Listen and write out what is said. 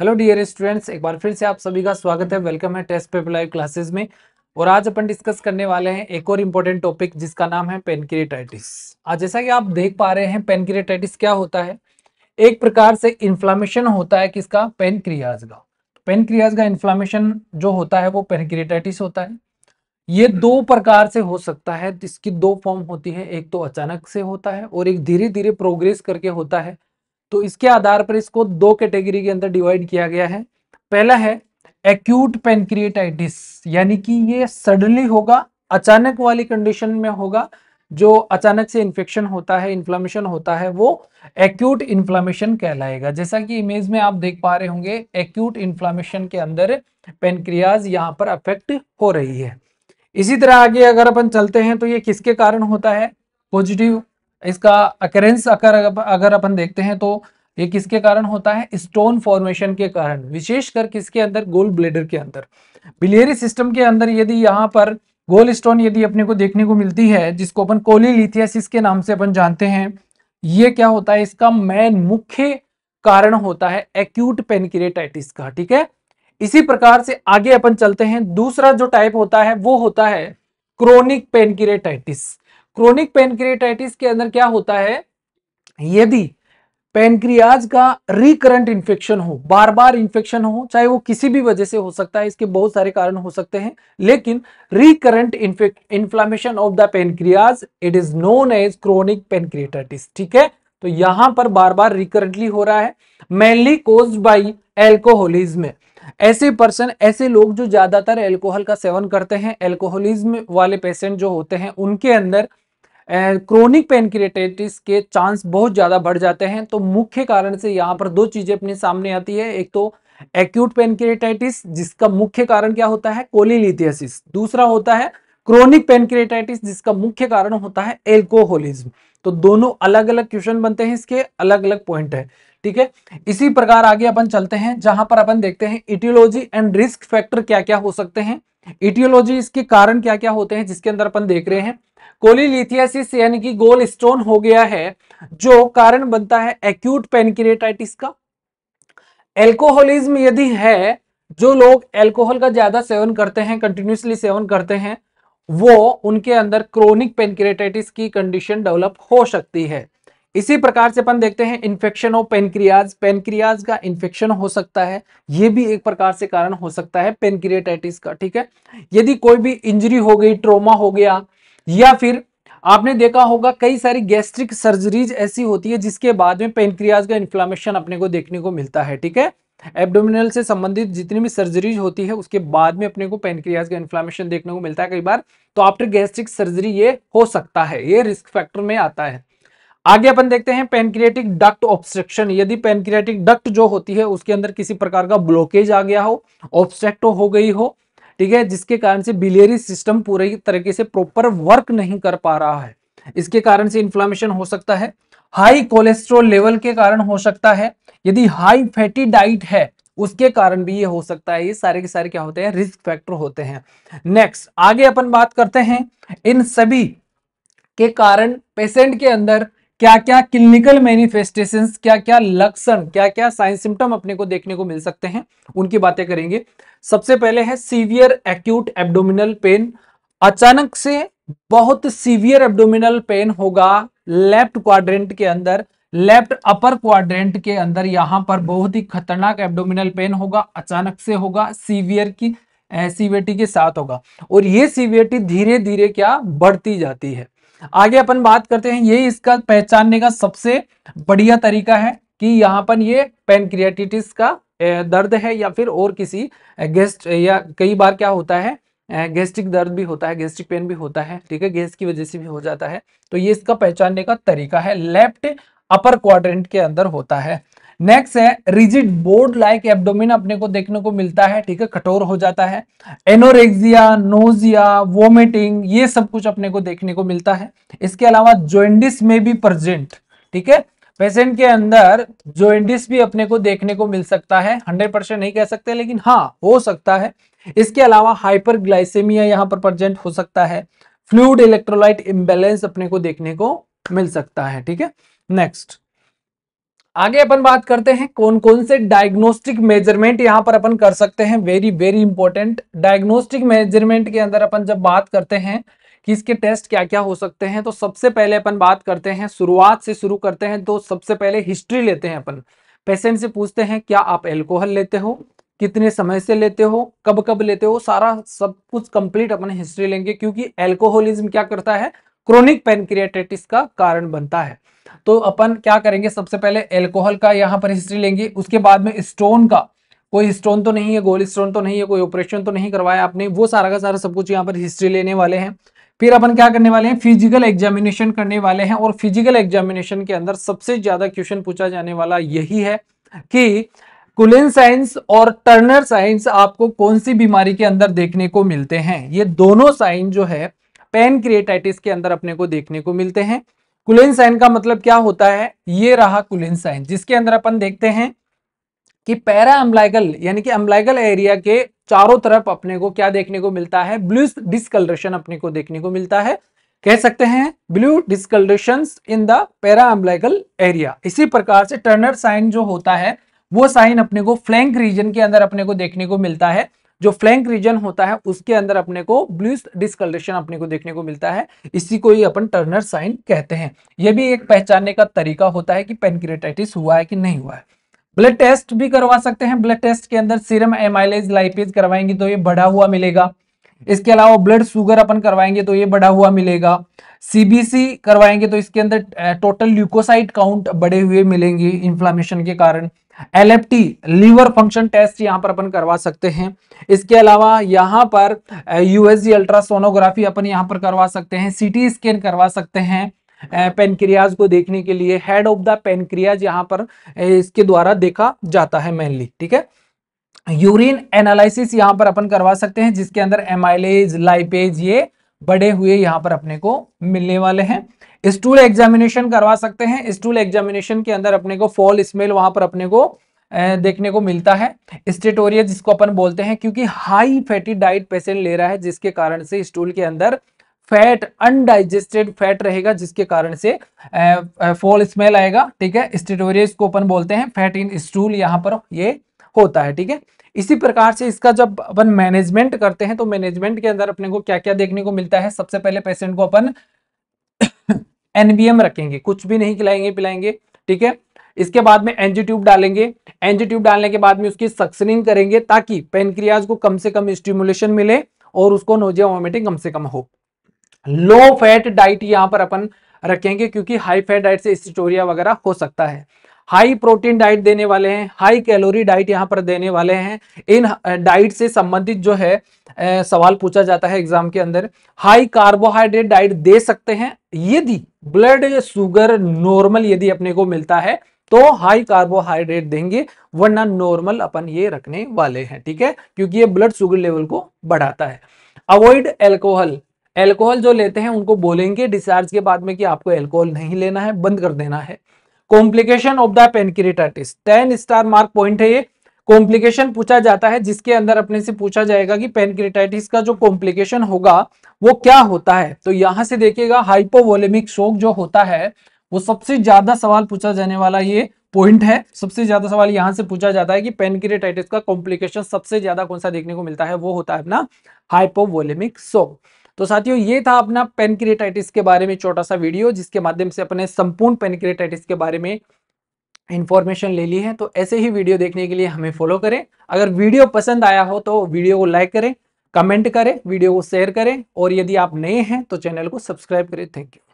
hello dear students एक बार फिर से आप सभी का स्वागत है वेलकम है टेस्ट पेपर लाइव क्लासेस में और आज अपन डिस्कस करने वाले हैं एक और इम्पोर्टेंट टॉपिक जिसका नाम है पेनक्रिएटाइटिस आज जैसा कि आप देख पा रहे हैं पेनक्रिएटाइटिस क्या होता है एक प्रकार से इन्फ्लामेशन होता है किसका पेनक्रियाज का पेनक्रियाज तो का इन्फ्लामेशन जो होता है वो पेनक्रिएटाइटिस होता है ये दो प्रकार से हो सकता है इसकी दो फॉर्म होती है एक तो अचानक से होता है और एक धीरे धीरे प्रोग्रेस करके होता है तो इसके आधार पर इसको दो कैटेगरी के अंदर डिवाइड किया गया है पहला है एक्यूट पेनक्रिएटाइटिस यानी कि ये सडनली होगा अचानक वाली कंडीशन में होगा जो अचानक से इन्फेक्शन होता है इन्फ्लामेशन होता है वो एक्यूट इन्फ्लामेशन कहलाएगा जैसा कि इमेज में आप देख पा रहे होंगे एक्यूट इन्फ्लामेशन के अंदर पेनक्रियाज यहाँ पर अफेक्ट हो रही है इसी तरह आगे अगर अपन चलते हैं तो ये किसके कारण होता है पॉजिटिव इसका अकरेंस अगर अगर अपन देखते हैं तो ये किसके कारण होता है स्टोन फॉर्मेशन के कारण विशेषकर किसके अंदर गोल ब्लेडर के अंदर बिलियरी सिस्टम के अंदर यदि यहाँ पर गोल स्टोन यदि अपने को देखने को मिलती है जिसको अपन कोलिलिथियासिस के नाम से अपन जानते हैं ये क्या होता है इसका मेन मुख्य कारण होता है एक्यूट पेनक्रेटाइटिस का ठीक है इसी प्रकार से आगे अपन चलते हैं दूसरा जो टाइप होता है वो होता है क्रोनिक पेनक्रेटाइटिस क्रोनिक पेनक्रिएटाइटिस के अंदर क्या होता है यदि पेनक्रियाज का रिकरेंट इन्फेक्शन हो बार बार इन्फेक्शन हो चाहे वो किसी भी वजह से हो सकता है इसके बहुत सारे कारण हो सकते हैं लेकिन recurrent inflammation of the pancreas it is known as chronic pancreatitis ठीक है तो यहां पर बार बार रिकरेंटली हो रहा है मेनली कोज बाई एल्कोहलिज्म ऐसे पर्सन ऐसे लोग जो ज्यादातर एल्कोहल का सेवन करते हैं एल्कोहलिज्म वाले पेशेंट जो होते हैं उनके अंदर क्रोनिक पेनक्रेटाइटिस के चांस बहुत ज़्यादा बढ़ जाते हैं तो मुख्य कारण से यहाँ पर दो चीज़ें अपने सामने आती है एक तो एक्यूट पेनक्रेटाइटिस जिसका मुख्य कारण क्या होता है कोलिलिथियसिस दूसरा होता है क्रोनिक पेनक्रेटाइटिस जिसका मुख्य कारण होता है एल्कोहोलिज्म तो दोनों अलग अलग क्वेश्चन बनते हैं इसके अलग अलग पॉइंट है ठीक है इसी प्रकार आगे अपन चलते हैं जहां पर अपन देखते हैं इटियोलॉजी एंड रिस्क फैक्टर क्या क्या हो सकते हैं इटियोलॉजी इसके कारण क्या क्या होते हैं जिसके अंदर अपन देख रहे हैं कोलिलिथियासिस यानी कि गोल स्टोन हो गया है जो कारण बनता है एक्यूट पेनक्रिएटाइटिस का एल्कोहलिज्म यदि है जो लोग एल्कोहल का ज्यादा सेवन करते हैं कंटिन्यूसली सेवन करते हैं वो उनके अंदर क्रोनिक पेनक्रेटाइटिस की कंडीशन डेवलप हो सकती है इसी प्रकार से अपन देखते हैं इन्फेक्शन ऑफ पेनक्रियाज पेनक्रियाज का इन्फेक्शन हो सकता है ये भी एक प्रकार से कारण हो सकता है पेनक्रियाटाइटिस का ठीक है यदि कोई भी इंजरी हो गई ट्रोमा हो गया या फिर आपने देखा होगा कई सारी गैस्ट्रिक सर्जरीज ऐसी होती है जिसके बाद में पेनक्रियाज का इन्फ्लामेशन अपने को देखने को मिलता है ठीक है एब्डोमिनल से संबंधित जितनी भी सर्जरीज होती है उसके बाद में अपने को पेनक्रियाज का इन्फ्लामेशन देखने को मिलता है कई बार तो आफ्टर गैस्ट्रिक सर्जरी ये हो सकता है ये रिस्क फैक्टर में आता है आगे अपन देखते हैं पेनक्रिएटिक डक्ट ऑब्स्ट्रक्शन यदि पेनक्रिएटिक डक्ट जो होती है उसके अंदर किसी प्रकार का ब्लॉकेज आ गया हो ऑब्स्ट्रक्ट हो गई हो ठीक है जिसके कारण से बिलियरी सिस्टम पूरी तरीके से प्रॉपर वर्क नहीं कर पा रहा है इसके कारण से इन्फ्लामेशन हो सकता है हाई कोलेस्ट्रोल लेवल के कारण हो सकता है यदि हाई फैटी डाइट है उसके कारण भी ये हो सकता है ये सारे के सारे क्या होते हैं रिस्क फैक्टर होते हैं नेक्स्ट आगे अपन बात करते हैं इन सभी के कारण पेशेंट के अंदर क्या क्या क्लिनिकल मैनिफेस्टेशन क्या क्या लक्षण क्या क्या साइन सिम्टम अपने को देखने को मिल सकते हैं उनकी बातें करेंगे सबसे पहले है सीवियर एक्यूट एब्डोमिनल पेन अचानक से बहुत सीवियर एब्डोमिनल पेन होगा लेफ्ट क्वाड्रेंट के अंदर लेफ्ट अपर क्वाड्रेंट के अंदर यहां पर बहुत ही खतरनाक एब्डोमिनल पेन होगा अचानक से होगा सीवियर की सीवियटी eh, के साथ होगा और ये सीवियटी धीरे धीरे क्या बढ़ती जाती है आगे अपन बात करते हैं ये इसका पहचानने का सबसे बढ़िया तरीका है कि यहाँ पर ये पेनक्रियाटिटिस का दर्द है या फिर और किसी गेस्ट या कई बार क्या होता है गैस्ट्रिक दर्द भी होता है गैस्ट्रिक पेन भी होता है ठीक है गैस की वजह से भी हो जाता है तो ये इसका पहचानने का तरीका है लेफ्ट अपर क्वाड्रेंट के अंदर होता है नेक्स्ट है रिजिड बोर्ड लाइक एब्डोमिन अपने को देखने को मिलता है ठीक है कठोर हो जाता है एनोरेक्सिया नोजिया वोमिटिंग ये सब कुछ अपने को देखने को मिलता है इसके अलावा जोइंडिस में भी प्रजेंट ठीक है पेशेंट के अंदर जोइंडिस भी अपने को देखने को मिल सकता है 100 परसेंट नहीं कह सकते लेकिन हाँ हो सकता है इसके अलावा हाइपरग्लाइसेमिया यहाँ पर प्रजेंट हो सकता है फ्लूड इलेक्ट्रोलाइट इम्बेलेंस अपने को देखने को मिल सकता है ठीक है नेक्स्ट आगे अपन बात करते हैं कौन कौन से डायग्नोस्टिक मेजरमेंट यहां पर अपन कर सकते हैं very very important diagnostic measurement के अंदर अपन जब बात करते हैं कि इसके टेस्ट क्या क्या हो सकते हैं तो सबसे पहले अपन बात करते हैं शुरुआत से शुरू करते हैं तो सबसे पहले हिस्ट्री लेते हैं अपन पेशेंट से पूछते हैं क्या आप एल्कोहल लेते हो कितने समय से लेते हो कब कब लेते हो सारा सब कुछ कंप्लीट अपन हिस्ट्री लेंगे क्योंकि एल्कोहलिज्म क्या करता है क्रोनिक पेनक्रियाटाइटिस का कारण बनता है तो अपन क्या करेंगे सबसे पहले एल्कोहल का यहाँ पर हिस्ट्री लेंगे उसके बाद में स्टोन का कोई स्टोन तो नहीं है गोल स्टोन तो नहीं है कोई ऑपरेशन तो नहीं करवाया आपने वो सारा का सारा सब कुछ यहाँ पर हिस्ट्री लेने वाले हैं फिर अपन क्या करने वाले हैं फिजिकल एग्जामिनेशन करने वाले हैं और फिजिकल एग्जामिनेशन के अंदर सबसे ज्यादा क्वेश्चन पूछा जाने वाला यही है कि कुलिन साइंस और टर्नर साइंस आपको कौन सी बीमारी के अंदर देखने को मिलते हैं ये दोनों साइन जो है पेनक्रिएटाइटिस के अंदर अपने को देखने को मिलते हैं कुलिन साइन का मतलब क्या होता है ये रहा कुलिन साइन जिसके अंदर अपन देखते हैं कि पैरा अम्बलाइगल यानी कि अम्बलाइगल एरिया के चारों तरफ अपने को क्या देखने को मिलता है ब्लू डिस्कलरेशन अपने को देखने को मिलता है कह सकते हैं blue discoloration in the para umbilical area इसी प्रकार से टर्नर साइन जो होता है वो साइन अपने को फ्लैंक रीजन के अंदर अपने को देखने को मिलता है जो फ्लैंक रीजन होता है उसके अंदर अपने को ब्लूस डिस्कलरेशन अपने को देखने को मिलता है इसी को ही अपन टर्नर साइन कहते हैं यह भी एक पहचानने का तरीका होता है कि पेनक्रेटाइटिस हुआ है कि नहीं हुआ है ब्लड टेस्ट भी करवा सकते हैं ब्लड टेस्ट के अंदर सीरम एमाइलेज लाइपेज करवाएंगे तो ये बढ़ा हुआ मिलेगा इसके अलावा ब्लड शुगर अपन करवाएंगे तो ये बढ़ा हुआ मिलेगा सीबीसी करवाएंगे तो इसके अंदर टोटल ल्यूकोसाइट काउंट बढ़े हुए मिलेंगे इन्फ्लामेशन के कारण एलएफटी लीवर फंक्शन टेस्ट यहां पर अपन करवा सकते हैं इसके अलावा यहां पर यूएसजी अल्ट्रासोनोग्राफी अपन यहां पर करवा सकते हैं सीटी स्कैन करवा सकते हैं पेनक्रियाज को देखने के लिए हेड ऑफ द पेनक्रियाज यहां पर इसके द्वारा देखा जाता है मेनली ठीक है यूरिन एनालिसिस यहां पर अपन करवा सकते हैं जिसके अंदर एमाइलेज लाइपेज ये बड़े हुए यहां पर अपने को मिलने वाले हैं स्टूल एग्जामिनेशन करवा सकते हैं स्टूल एग्जामिनेशन के अंदर अपने को फॉल स्मेल वहां पर अपने को देखने को मिलता है स्टेटोरिया जिसको अपन बोलते हैं क्योंकि हाई फैटी डाइट पेशेंट ले रहा है जिसके कारण से स्टूल के अंदर फैट अनडाइजेस्टेड फैट रहेगा जिसके कारण से फॉल स्मेल आएगा ठीक है स्टेटोरिया इसको अपन बोलते हैं फैट इन स्टूल यहाँ पर ये होता है ठीक है इसी प्रकार से इसका जब अपन मैनेजमेंट करते हैं तो मैनेजमेंट के अंदर अपने को क्या क्या देखने को मिलता है सबसे पहले पेशेंट को अपन एनबीएम रखेंगे कुछ भी नहीं खिलाएंगे पिलाएंगे ठीक है इसके बाद में एनजी ट्यूब डालेंगे एनजी ट्यूब डालने के बाद में उसकी सक्सनिंग करेंगे ताकि पेनक्रियाज को कम से कम स्टिमुलेशन मिले और उसको नोजिया वॉमिटिंग कम से कम हो लो फैट डाइट यहां पर अपन रखेंगे क्योंकि हाई फैट डाइट से स्टोरिया वगैरह हो सकता है हाई प्रोटीन डाइट देने वाले हैं हाई कैलोरी डाइट यहाँ पर देने वाले हैं इन डाइट से संबंधित जो है सवाल पूछा जाता है एग्जाम के अंदर हाई कार्बोहाइड्रेट डाइट दे सकते हैं यदि ब्लड शुगर नॉर्मल यदि अपने को मिलता है तो हाई कार्बोहाइड्रेट देंगे वरना नॉर्मल अपन ये रखने वाले हैं ठीक है क्योंकि ये ब्लड शुगर लेवल को बढ़ाता है अवॉइड एल्कोहल एल्कोहल जो लेते हैं उनको बोलेंगे डिस्चार्ज के बाद में कि आपको एल्कोहल नहीं लेना है बंद कर देना है complication of the pancreatitis ten star mark point है ये कॉम्प्लिकेशन पूछा जाता है जिसके अंदर अपने से पूछा जाएगा कि पेनक्रिटाइटिस का जो कॉम्प्लिकेशन होगा वो क्या होता है तो यहां से देखिएगा हाइपोवोलेमिक शोक जो होता है वो सबसे ज्यादा सवाल पूछा जाने वाला ये पॉइंट है सबसे ज्यादा सवाल यहां से पूछा जाता है कि पेनक्रिटाइटिस का कॉम्प्लिकेशन सबसे ज्यादा कौन सा देखने को मिलता है वो होता है अपना हाइपोवोलेमिक शोक तो साथियों ये था अपना पेनक्रिएटाइटिस के बारे में छोटा सा वीडियो जिसके माध्यम से अपने संपूर्ण पेनक्रिएटाइटिस के बारे में इन्फॉर्मेशन ले ली है तो ऐसे ही वीडियो देखने के लिए हमें फॉलो करें अगर वीडियो पसंद आया हो तो वीडियो को लाइक करें कमेंट करें वीडियो को शेयर करें और यदि आप नए हैं तो चैनल को सब्सक्राइब करें थैंक यू